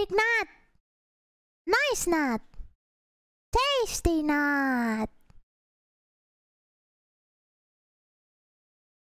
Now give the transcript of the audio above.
Big nut. Nice nut. Tasty nut.